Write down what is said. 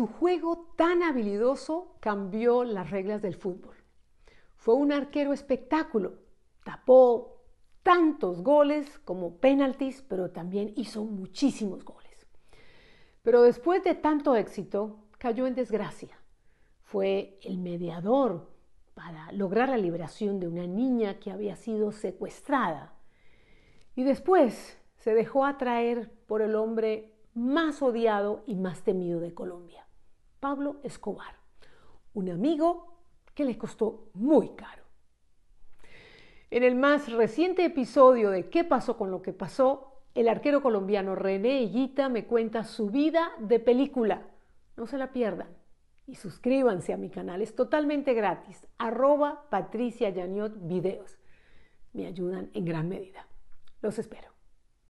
Su juego tan habilidoso cambió las reglas del fútbol. Fue un arquero espectáculo. Tapó tantos goles como penaltis, pero también hizo muchísimos goles. Pero después de tanto éxito, cayó en desgracia. Fue el mediador para lograr la liberación de una niña que había sido secuestrada. Y después se dejó atraer por el hombre más odiado y más temido de Colombia. Pablo Escobar, un amigo que le costó muy caro. En el más reciente episodio de ¿Qué pasó con lo que pasó? El arquero colombiano René Higuita me cuenta su vida de película. No se la pierdan. Y suscríbanse a mi canal, es totalmente gratis. Arroba Patricia Yaniot Videos. Me ayudan en gran medida. Los espero.